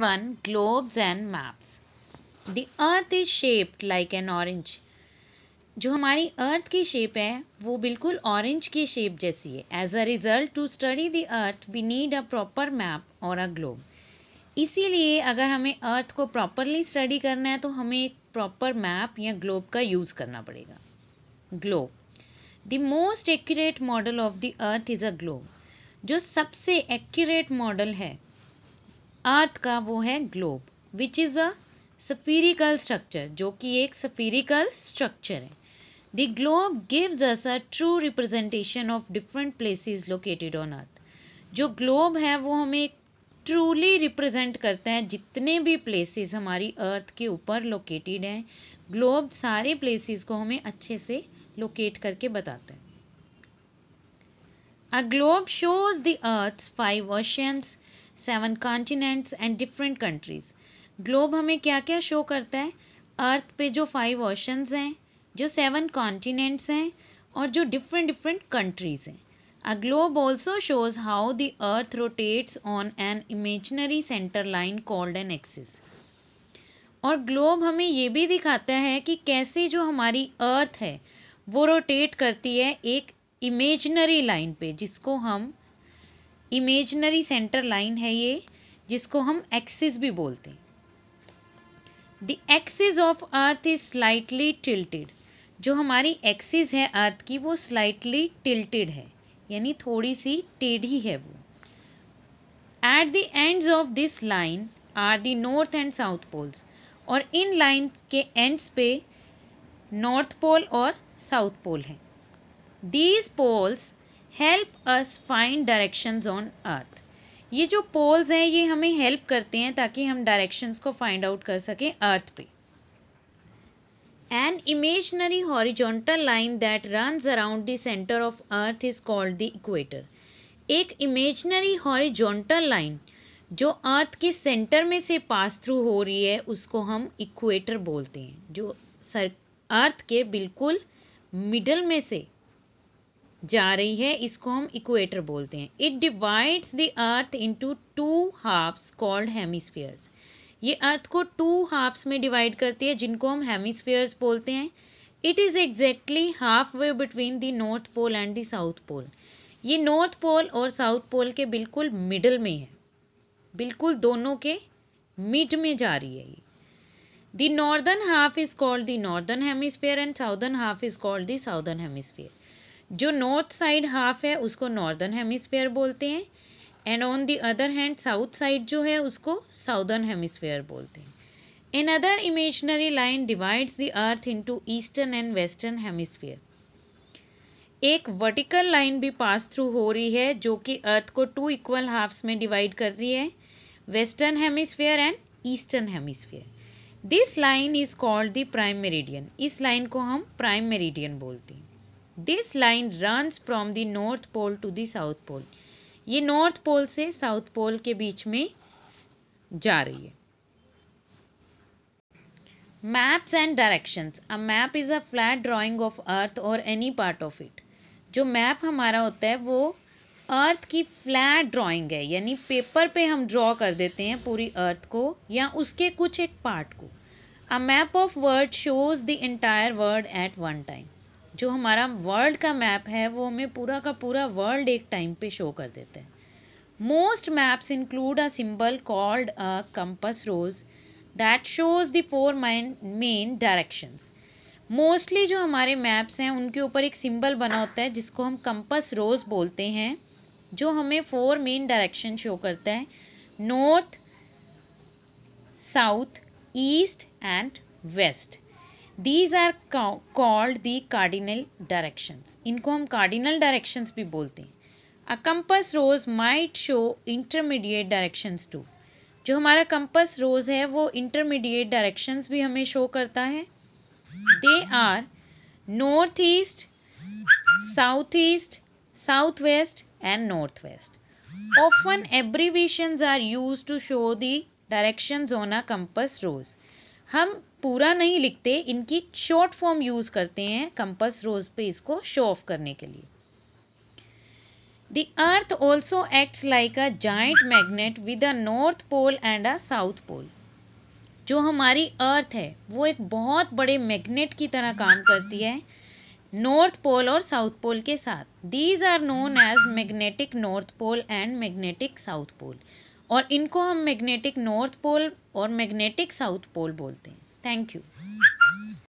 One Globes and Maps The earth is shaped like an orange. जो हमारी अर्थ की shape है वो बिल्कुल ऑरेंज की शेप जैसी है as a result to study the earth we need a proper map और अ ग्लोब इसीलिए अगर हमें अर्थ को प्रॉपरली स्टडी करना है तो हमें एक प्रॉपर मैप या ग्लोब का यूज़ करना पड़ेगा globe the most accurate model of the earth is a globe जो सबसे एक्यूरेट मॉडल है अर्थ का वो है globe which is a spherical structure जो कि एक सफीरिकल स्ट्रक्चर है the globe gives us a true representation of different places located on earth जो ग्लोब है वो हमें ट्रूली रिप्रेजेंट करता है जितने भी प्लेसेस हमारी अर्थ के ऊपर लोकेटेड हैं ग्लोब सारे प्लेसेस को हमें अच्छे से लोकेट करके बताते हैं a globe shows the earth five oceans seven continents and different countries globe हमें क्या क्या शो करता है अर्थ पे जो फाइव ओशंस हैं जो सेवन कॉन्टिनेंट्स हैं और जो डिफरेंट डिफरेंट कंट्रीज़ हैं a globe also shows how the earth rotates on an imaginary centre line called an axis और ग्लोब हमें ये भी दिखाता है कि कैसे जो हमारी अर्थ है वो रोटेट करती है एक इमेजनरी लाइन पे जिसको हम इमेजनरी सेंटर लाइन है ये जिसको हम एक्सिस भी बोलते हैं the axis of earth is slightly tilted जो हमारी एक्सिस है अर्थ की वो स्लाइटली टिल्टेड है यानी थोड़ी सी टेढ़ी है वो at the ends of this line are the north and south poles और इन लाइन के एंड्स पे नॉर्थ पोल और साउथ पोल है these poles help us find directions on earth ये जो पोल्स हैं ये हमें हेल्प करते हैं ताकि हम डायरेक्शंस को फाइंड आउट कर सकें अर्थ पे an imaginary horizontal line that runs around the centre of earth is called the equator एक इमेजनरी हॉरिजॉन्टल लाइन जो अर्थ के सेंटर में से पास थ्रू हो रही है उसको हम इक्वेटर बोलते हैं जो सर अर्थ के बिल्कुल मिडल में से जा रही है इसको हम इक्वेटर बोलते हैं it divides the earth into two halves called hemispheres ये अर्थ को टू हाफ्स में डिवाइड करती है जिनको हम हेमिस्फीयर्स बोलते हैं it is exactly halfway between the north pole and the south pole ये नॉर्थ पोल और साउथ पोल के बिल्कुल मिडल में है बिल्कुल दोनों के मिड में जा रही है ये the northern half is called the northern hemisphere and southern half is called the southern hemisphere जो नॉर्थ साइड हाफ है उसको नॉर्दर्न हेमिसफेयर बोलते हैं and on the other hand south side जो है उसको साउदर्न हेमिसफेयर बोलते हैं an other imaginary line divides the earth into eastern and western hemisphere एक वर्टिकल लाइन भी पास थ्रू हो रही है जो कि अर्थ को टू इक्वल हाफ्स में डिवाइड कर रही है western hemisphere and eastern hemisphere this line is called the prime meridian इस लाइन को हम प्राइम मेरिडियन बोलते हैं this line runs from the north pole to the south pole ये नॉर्थ पोल से साउथ पोल के बीच में जा रही है maps and directions a map is a flat drawing of earth और एनी पार्ट ऑफ इट जो मैप हमारा होता है वो अर्थ की फ्लैट ड्राइंग है यानी पेपर पे हम ड्रॉ कर देते हैं पूरी अर्थ को या उसके कुछ एक पार्ट को a map of world shows the entire world at one time जो हमारा वर्ल्ड का मैप है वो हमें पूरा का पूरा वर्ल्ड एक टाइम पे शो कर देता है most maps include a symbol called a compass rose that shows the four main main directions mostly जो हमारे मैप्स हैं उनके ऊपर एक सिंबल बना होता है जिसको हम कंपस रोज बोलते हैं जो हमें फोर मेन डायरेक्शन शो करता है north south east and west these are called the cardinal directions इनको हम कार्डिनल डायरेक्शंस भी बोलते हैं a compass rose might show intermediate directions too जो हमारा कंपस रोज है वो इंटरमीडिएट डायरेक्शंस भी हमें शो करता है they are north east south east south west and north west often abbreviations are used to show the direction on a compass rose हम पूरा नहीं लिखते इनकी शॉर्ट फॉर्म यूज़ करते हैं कंपस रोज पे इसको शो ऑफ करने के लिए the earth also acts like a giant magnet with a north pole and a south pole जो हमारी अर्थ है वो एक बहुत बड़े मैग्नेट की तरह काम करती है नॉर्थ पोल और साउथ पोल के साथ these are known as magnetic north pole and magnetic south pole और इनको हम मैग्नेटिक नॉर्थ पोल और मैग्नेटिक साउथ पोल बोलते हैं Thank you.